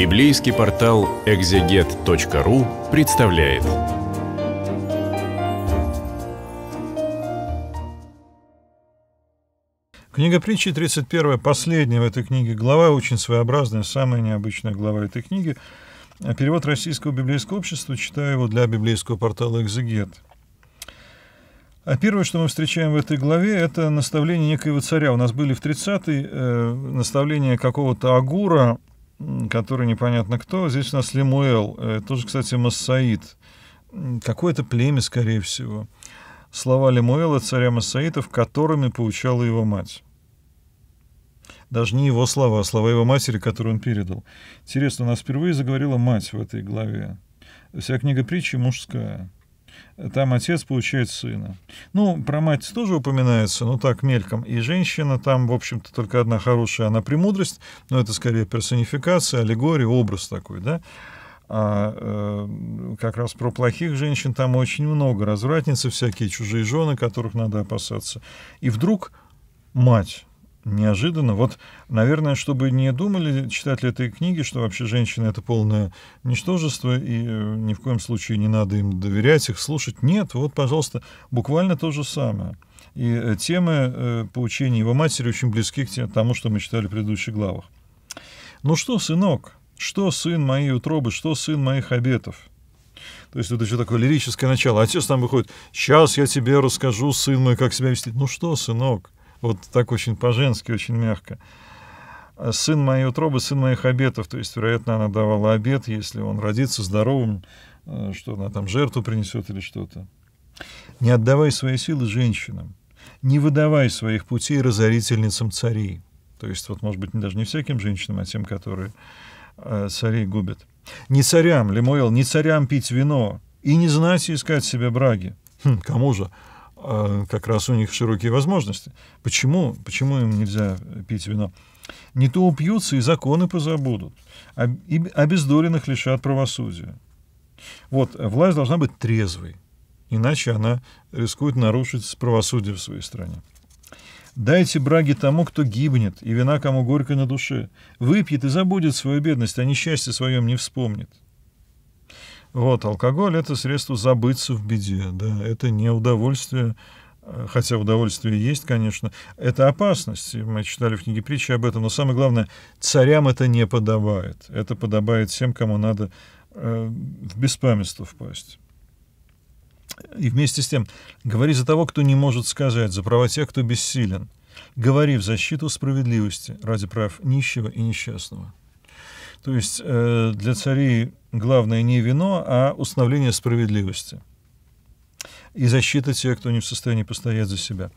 Библейский портал экзегет.ру представляет. Книга притчи 31, последняя в этой книге глава, очень своеобразная, самая необычная глава этой книги. Перевод Российского библейского общества, читаю его для библейского портала «Экзегет». А первое, что мы встречаем в этой главе, это наставление некоего царя. У нас были в 30-й э, наставления какого-то агура, который непонятно кто. Здесь у нас Лемуэл, э, тоже, кстати, Массаид. Какое-то племя, скорее всего. Слова Лемуэла, царя Массаитов, которыми поучала его мать. Даже не его слова, а слова его матери, которые он передал. Интересно, у нас впервые заговорила мать в этой главе. Вся книга притчи мужская. Там отец получает сына. Ну, про мать тоже упоминается, но так мельком. И женщина там, в общем-то, только одна хорошая, она премудрость, но это скорее персонификация, аллегория, образ такой, да. А э, как раз про плохих женщин там очень много. Развратницы всякие, чужие жены, которых надо опасаться. И вдруг мать неожиданно. Вот, наверное, чтобы не думали читатели этой книги, что вообще женщины — это полное ничтожество, и э, ни в коем случае не надо им доверять, их слушать. Нет, вот, пожалуйста, буквально то же самое. И э, темы э, поучения его матери очень близки к тому, что мы читали в предыдущих главах. «Ну что, сынок, что сын моей утробы, что сын моих обетов?» То есть это еще такое лирическое начало. Отец там выходит, «Сейчас я тебе расскажу, сын мой, как себя вести». «Ну что, сынок, вот так очень по-женски, очень мягко. «Сын моей утробы, сын моих обетов». То есть, вероятно, она давала обет, если он родится здоровым, э, что она там жертву принесет или что-то. «Не отдавай свои силы женщинам, не выдавай своих путей разорительницам царей». То есть, вот, может быть, даже не всяким женщинам, а тем, которые э, царей губят. «Не царям, Лемуэл, не царям пить вино, и не знать искать себе браги». Хм, кому же? А, как раз у них широкие возможности. Почему? Почему им нельзя пить вино? Не то упьются и законы позабудут, а, и обездоленных лишат правосудия. Вот, власть должна быть трезвой, иначе она рискует нарушить правосудие в своей стране. Дайте браги тому, кто гибнет, и вина кому горько на душе. Выпьет и забудет свою бедность, а несчастье своем не вспомнит. Вот, алкоголь — это средство забыться в беде, да, это не удовольствие, э, хотя удовольствие есть, конечно, это опасность. Мы читали в книге притчи об этом, но самое главное, царям это не подобает. Это подобает тем, кому надо э, в беспамятство впасть. И вместе с тем, говори за того, кто не может сказать, за права тех, кто бессилен. Говори в защиту справедливости ради прав нищего и несчастного. То есть э, для царей главное не вино, а установление справедливости и защита тех, кто не в состоянии постоять за себя.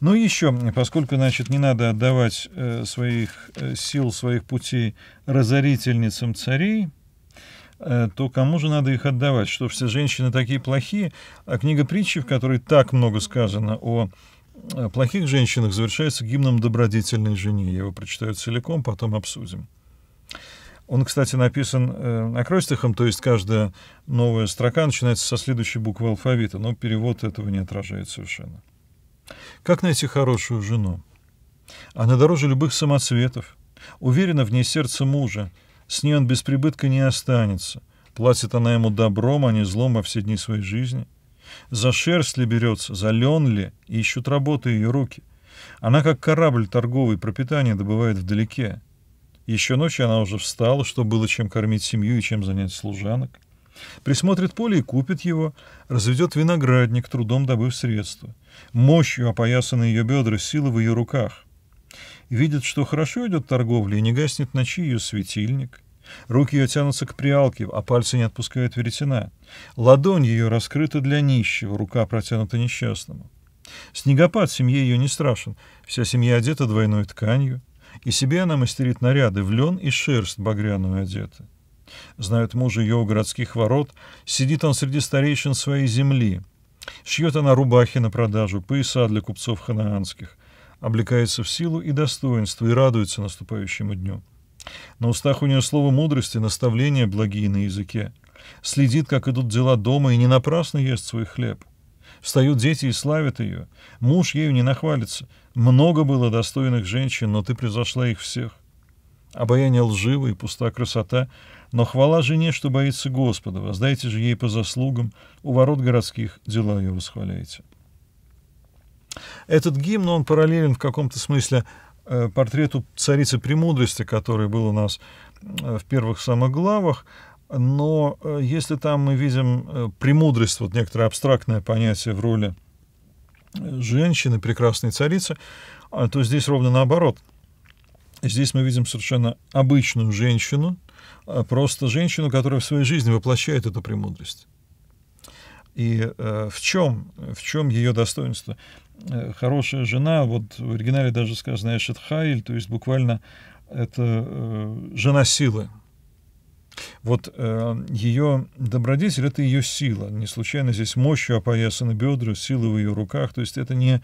Ну и еще, поскольку, значит, не надо отдавать э, своих э, сил, своих путей разорительницам царей, то кому же надо их отдавать? Что все женщины такие плохие? А книга притчи, в которой так много сказано о плохих женщинах, завершается гимном добродетельной жене. Я его прочитаю целиком, потом обсудим. Он, кстати, написан э, акростихом, то есть каждая новая строка начинается со следующей буквы алфавита, но перевод этого не отражает совершенно. Как найти хорошую жену? Она дороже любых самоцветов. Уверена в ней сердце мужа. С ней он без прибытка не останется. Платит она ему добром, а не злом во все дни своей жизни. За шерсть ли берется, за лен ли, ищут работы ее руки. Она, как корабль торговый, пропитание добывает вдалеке. Еще ночью она уже встала, что было чем кормить семью и чем занять служанок. Присмотрит поле и купит его, разведет виноградник, трудом добыв средства. Мощью опоясаны ее бедра, силы в ее руках. Видит, что хорошо идет торговля, и не гаснет ночи ее светильник. Руки ее тянутся к приалке, а пальцы не отпускают веретена. Ладонь ее раскрыта для нищего, рука протянута несчастному. Снегопад семье ее не страшен, вся семья одета двойной тканью и себе она мастерит наряды в лен и шерсть багряную одеты. Знают мужа ее у городских ворот, сидит он среди старейшин своей земли. Шьет она рубахи на продажу, пояса для купцов ханаанских, облекается в силу и достоинство и радуется наступающему дню. На устах у нее слово мудрости, наставления благие на языке. Следит, как идут дела дома, и не напрасно ест свой хлеб — Встают дети и славят ее. Муж ею не нахвалится. Много было достойных женщин, но ты превзошла их всех. Обаяние лживо и пуста красота, но хвала жене, что боится Господа. Воздайте же ей по заслугам, у ворот городских дела ее восхваляйте. Этот гимн, он параллелен в каком-то смысле э, портрету царицы премудрости, который был у нас э, в первых самых главах, но э, если там мы видим э, премудрость, вот некоторое абстрактное понятие в роли э, женщины, прекрасной царицы, а, то здесь ровно наоборот. Здесь мы видим совершенно обычную женщину, а, просто женщину, которая в своей жизни воплощает эту премудрость. И э, в чем, в чем ее достоинство? Э, хорошая жена, вот в оригинале даже сказано Эшет Хайль, то есть буквально это э, жена силы, вот э, ее добродетель — это ее сила. Не случайно здесь мощью опоясаны бедра, силы в ее руках. То есть это не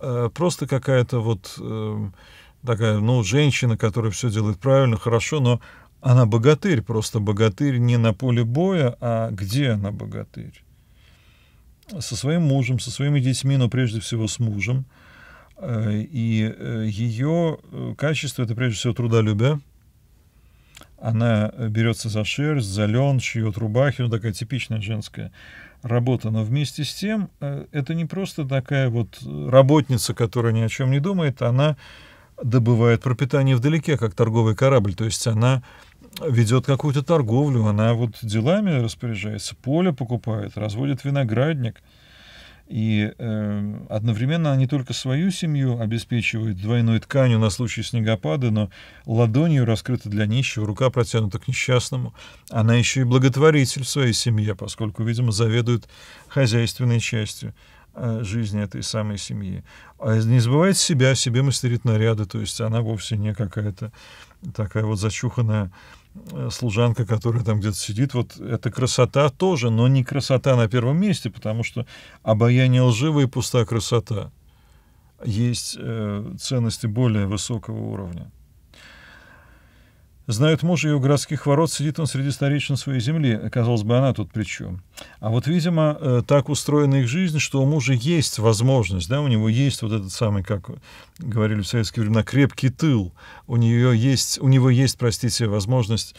э, просто какая-то вот э, такая, ну, женщина, которая все делает правильно, хорошо, но она богатырь, просто богатырь не на поле боя, а где она богатырь? Со своим мужем, со своими детьми, но прежде всего с мужем. Э, и э, ее э, качество — это прежде всего трудолюбие, она э, берется за шерсть, за лен, шьет рубахи, ну, такая типичная женская работа. Но вместе с тем, э, это не просто такая вот э, работница, которая ни о чем не думает, она добывает пропитание вдалеке, как торговый корабль. То есть она ведет какую-то торговлю, она вот делами распоряжается, поле покупает, разводит виноградник – и э, одновременно они только свою семью обеспечивают двойной тканью на случай снегопада, но ладонью раскрыта для нищего, рука протянута к несчастному. Она еще и благотворитель своей семье, поскольку, видимо, заведует хозяйственной частью э, жизни этой самой семьи. А не забывает себя, себе мастерит наряды, то есть она вовсе не какая-то такая вот зачуханная Э, служанка, которая там где-то сидит, вот это красота тоже, но не красота на первом месте, потому что обаяние лживое и пуста красота. Есть э, ценности более высокого уровня. Знают мужа, и у городских ворот сидит он среди старейшин своей земли. Казалось бы, она тут при чем? А вот, видимо, э, так устроена их жизнь, что у мужа есть возможность, да, у него есть вот этот самый, как говорили в советские времена, крепкий тыл. У, нее есть, у него есть, простите, возможность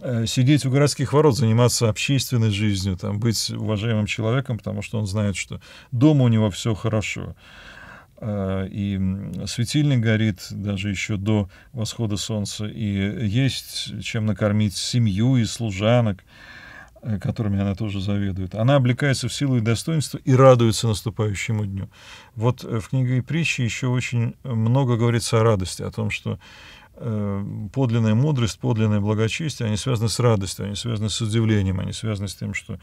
э, сидеть у городских ворот, заниматься общественной жизнью, там, быть уважаемым человеком, потому что он знает, что дома у него все хорошо. Э, и светильник горит даже еще до восхода солнца, и есть чем накормить семью и служанок, э, которыми она тоже заведует. Она облекается в силу и достоинство и радуется наступающему дню. Вот э, в книге и притчи еще очень много говорится о радости, о том, что подлинная мудрость, подлинное благочестие, они связаны с радостью, они связаны с удивлением, они связаны с тем, что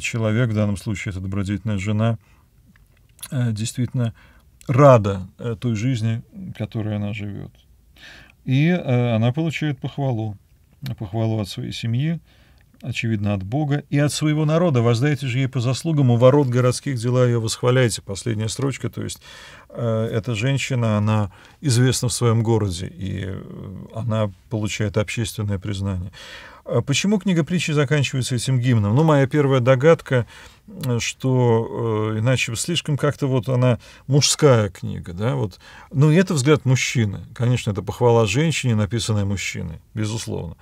человек, в данном случае это добродетельная жена, действительно рада э, той жизни, которой она живет. И э, она получает похвалу, похвалу от своей семьи, очевидно, от Бога, и от своего народа. Воздайте же ей по заслугам, у ворот городских дела ее восхваляйте. Последняя строчка, то есть э, эта женщина, она известна в своем городе, и э, она получает общественное признание. А почему книга притчи заканчивается этим гимном? Ну, моя первая догадка, э, что э, иначе слишком как-то вот она мужская книга, да, вот. Ну, и это взгляд мужчины. Конечно, это похвала женщине, написанная мужчиной, безусловно.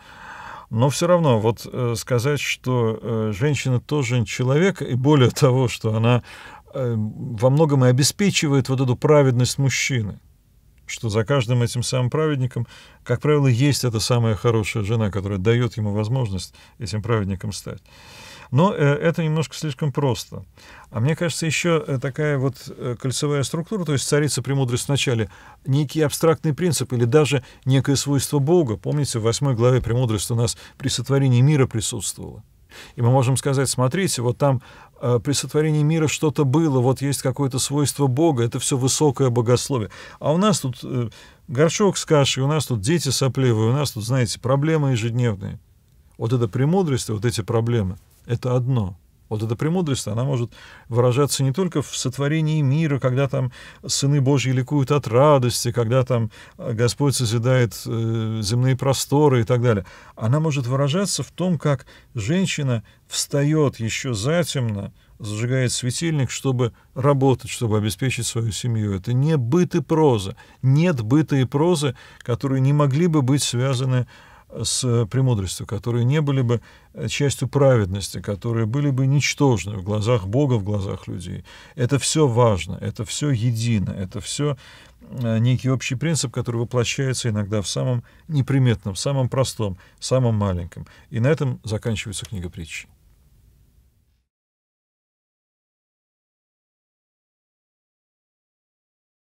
Но все равно, вот э, сказать, что э, женщина тоже человек, и более того, что она э, во многом и обеспечивает вот эту праведность мужчины что за каждым этим самым праведником, как правило, есть эта самая хорошая жена, которая дает ему возможность этим праведником стать. Но э, это немножко слишком просто. А мне кажется, еще э, такая вот э, кольцевая структура, то есть царица премудрость вначале, некий абстрактный принцип или даже некое свойство Бога. Помните, в 8 главе премудрости у нас при сотворении мира присутствовало. И мы можем сказать, смотрите, вот там э, при сотворении мира что-то было, вот есть какое-то свойство Бога, это все высокое богословие. А у нас тут э, горшок с кашей, у нас тут дети сопливые, у нас тут, знаете, проблемы ежедневные. Вот это премудрость, вот эти проблемы, это одно — вот эта премудрость, она может выражаться не только в сотворении мира, когда там сыны Божьи ликуют от радости, когда там э, Господь созидает э, земные просторы и так далее. Она может выражаться в том, как женщина встает еще затемно, зажигает светильник, чтобы работать, чтобы обеспечить свою семью. Это не быт и проза. Нет быта и прозы, которые не могли бы быть связаны с э, премудростью, которые не были бы э, частью праведности, которые были бы ничтожны в глазах Бога, в глазах людей. Это все важно, это все едино, это все э, некий общий принцип, который воплощается иногда в самом неприметном, самом простом, самом маленьком. И на этом заканчивается книга притчи.